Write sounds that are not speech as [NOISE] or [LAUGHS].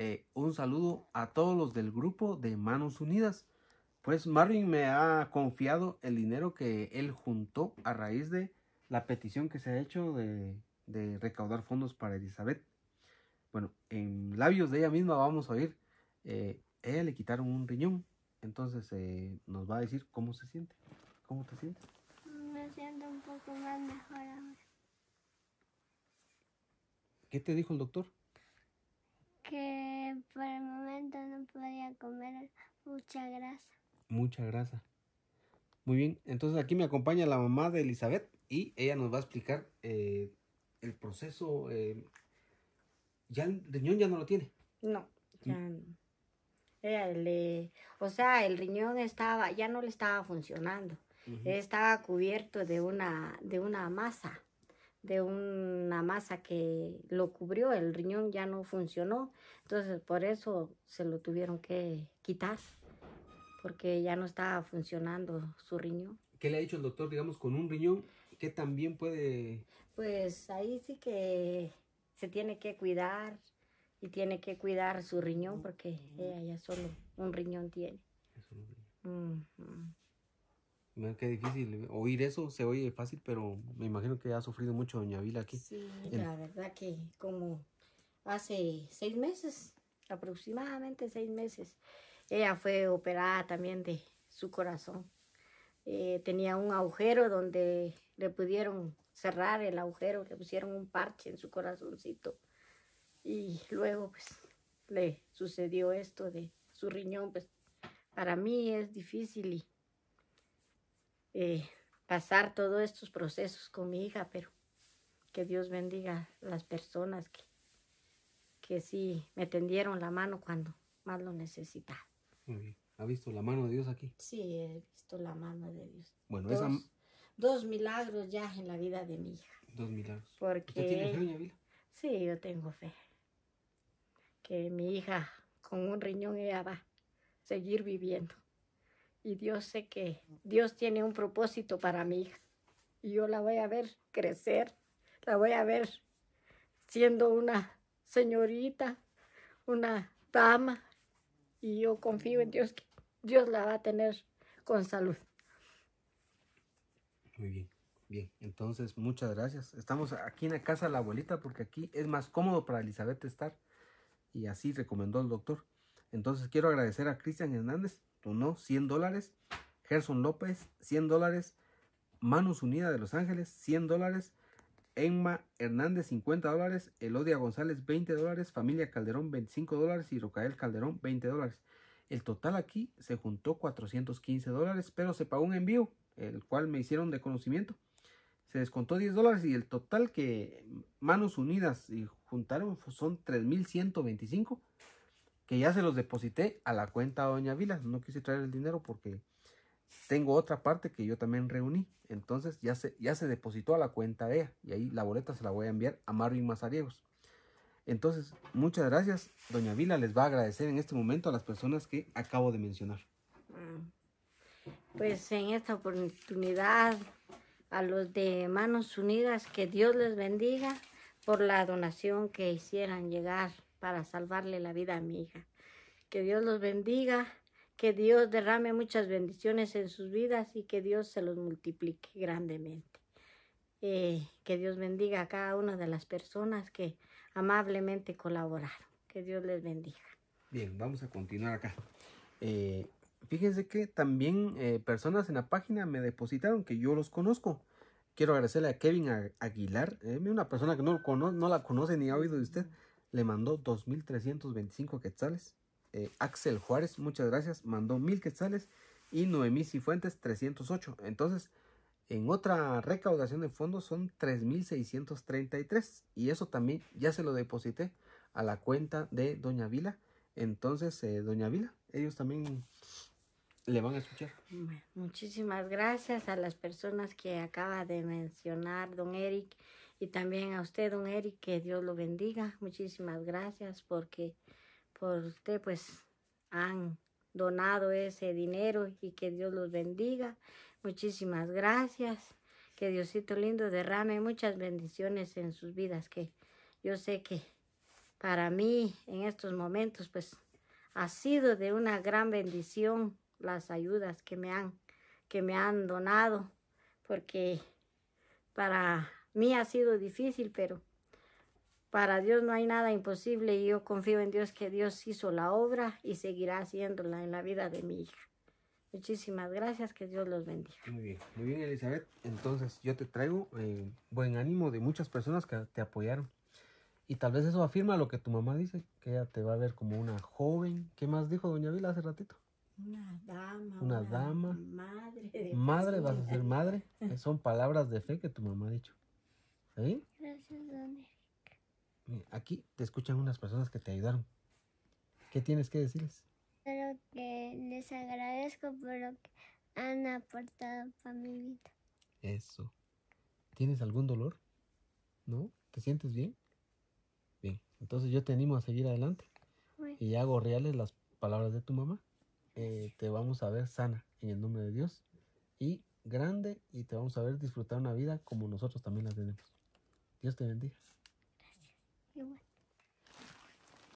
Eh, un saludo a todos los del grupo de Manos Unidas. Pues Marvin me ha confiado el dinero que él juntó a raíz de la petición que se ha hecho de, recaudar fondos para Elizabeth. Bueno, en labios de ella misma vamos a oír, eh, ella le quitaron un riñón, entonces eh, nos va a decir cómo se siente. ¿Cómo te sientes? Me siento un poco más mejor ahora. ¿Qué te dijo el doctor? que por el momento no podía comer mucha grasa. Mucha grasa. Muy bien, entonces aquí me acompaña la mamá de Elizabeth y ella nos va a explicar eh, el proceso. Eh, ¿Ya el riñón ya no lo tiene? No, ya mm. no. o sea, el riñón estaba, ya no le estaba funcionando. Estaba cubierto de una, de una masa de una masa que lo cubrió, el riñón ya no funcionó, entonces por eso se lo tuvieron que quitar, porque ya no estaba funcionando su riñón. ¿Qué le ha dicho el doctor, digamos, con un riñón que también puede...? Pues ahí sí que se tiene que cuidar y tiene que cuidar su riñón porque ella ya solo un riñón tiene. Qué difícil oír eso, se oye fácil, pero me imagino que ha sufrido mucho Doña Vila aquí. Sí, la verdad que como hace seis meses, aproximadamente seis meses, ella fue operada también de su corazón. Eh, tenía un agujero donde le pudieron cerrar el agujero, le pusieron un parche en su corazoncito. Y luego pues le sucedió esto de su riñón, pues para mí es difícil y eh, pasar todos estos procesos con mi hija, pero que Dios bendiga las personas que, que sí me tendieron la mano cuando más lo necesitaba. Muy bien. ¿Ha visto la mano de Dios aquí? Sí, he visto la mano de Dios. Bueno, dos, dos milagros ya en la vida de mi hija. Dos milagros. Porque... tiene fe, mi vida? Sí, yo tengo fe. Que mi hija con un riñón ella va a seguir viviendo y Dios sé que Dios tiene un propósito para mi hija. Y yo la voy a ver crecer, la voy a ver siendo una señorita, una dama. Y yo confío en Dios que Dios la va a tener con salud. Muy bien, bien. Entonces, muchas gracias. Estamos aquí en la casa de la abuelita porque aquí es más cómodo para Elizabeth estar. Y así recomendó el doctor. Entonces, quiero agradecer a Cristian Hernández no, 100 dólares. Gerson López, 100 dólares. Manos Unidas de Los Ángeles, 100 dólares. Emma Hernández, 50 dólares. Elodia González, 20 dólares. Familia Calderón, 25 dólares. Y Rocael Calderón, 20 dólares. El total aquí se juntó 415 dólares, pero se pagó un envío, el cual me hicieron de conocimiento. Se descontó 10 dólares y el total que Manos Unidas juntaron son 3.125 que ya se los deposité a la cuenta de Doña Vila. No quise traer el dinero porque tengo otra parte que yo también reuní. Entonces ya se, ya se depositó a la cuenta de ella y ahí la boleta se la voy a enviar a Marvin Mazariegos. Entonces, muchas gracias. Doña Vila les va a agradecer en este momento a las personas que acabo de mencionar. Mm. Pues en esta oportunidad a los de Manos Unidas, que Dios les bendiga por la donación que hicieran llegar para salvarle la vida a mi hija. Que Dios los bendiga, que Dios derrame muchas bendiciones en sus vidas y que Dios se los multiplique grandemente. Eh, que Dios bendiga a cada una de las personas que amablemente colaboraron. Que Dios les bendiga. Bien, vamos a continuar acá. Eh, fíjense que también eh, personas en la página me depositaron que yo los conozco. Quiero agradecerle a Kevin Aguilar, una persona que no, no la conoce ni ha oído de usted le mandó 2.325 quetzales. Eh, Axel Juárez, muchas gracias, mandó 1.000 quetzales. Y Noemí Cifuentes, ocho. Entonces, en otra recaudación de fondos son 3.633. Y eso también ya se lo deposité a la cuenta de Doña Vila. Entonces, eh, Doña Vila, ellos también le van a escuchar. muchísimas gracias a las personas que acaba de mencionar, don Eric y también a usted, don Eric, que Dios lo bendiga. Muchísimas gracias porque por usted pues han donado ese dinero y que Dios los bendiga. Muchísimas gracias. Que Diosito lindo derrame muchas bendiciones en sus vidas, que yo sé que para mí en estos momentos pues ha sido de una gran bendición las ayudas que me han que me han donado porque para mí ha sido difícil, pero para Dios no hay nada imposible y yo confío en Dios que Dios hizo la obra y seguirá haciéndola en la vida de mi hija. Muchísimas gracias, que Dios los bendiga. Muy bien, muy bien Elizabeth. Entonces yo te traigo eh, buen ánimo de muchas personas que te apoyaron. Y tal vez eso afirma lo que tu mamá dice, que ella te va a ver como una joven. ¿Qué más dijo doña Vila hace ratito? Una dama. Una, dama. Madre. madre, vas a ser madre. [LAUGHS] Son palabras de fe que tu mamá ha dicho. ¿Eh? Gracias, Aquí te escuchan unas personas que te ayudaron. ¿Qué tienes que decirles? que les agradezco por lo que han aportado para mi vida. Eso. ¿Tienes algún dolor? ¿No? ¿Te sientes bien? Bien. Entonces yo te animo a seguir adelante. Y hago reales las palabras de tu mamá. Eh, te vamos a ver sana en el nombre de Dios y grande y te vamos a ver disfrutar una vida como nosotros también la tenemos. Dios te bendiga. Gracias.